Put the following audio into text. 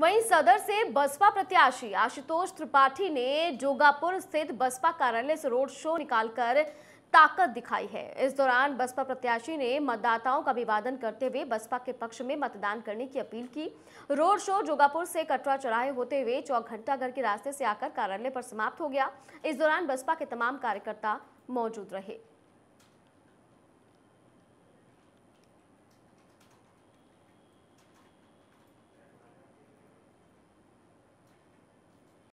वहीं सदर से बसपा प्रत्याशी आशुतोष त्रिपाठी ने जोगापुर स्थित बसपा कार्यालय से रोड शो निकालकर ताकत दिखाई है इस दौरान बसपा प्रत्याशी ने मतदाताओं का अभिवादन करते हुए बसपा के पक्ष में मतदान करने की अपील की रोड शो जोगापुर से कटरा चौराहे होते हुए चौक घंटाघर के रास्ते से आकर कार्यालय पर समाप्त हो गया इस दौरान बसपा के तमाम कार्यकर्ता मौजूद रहे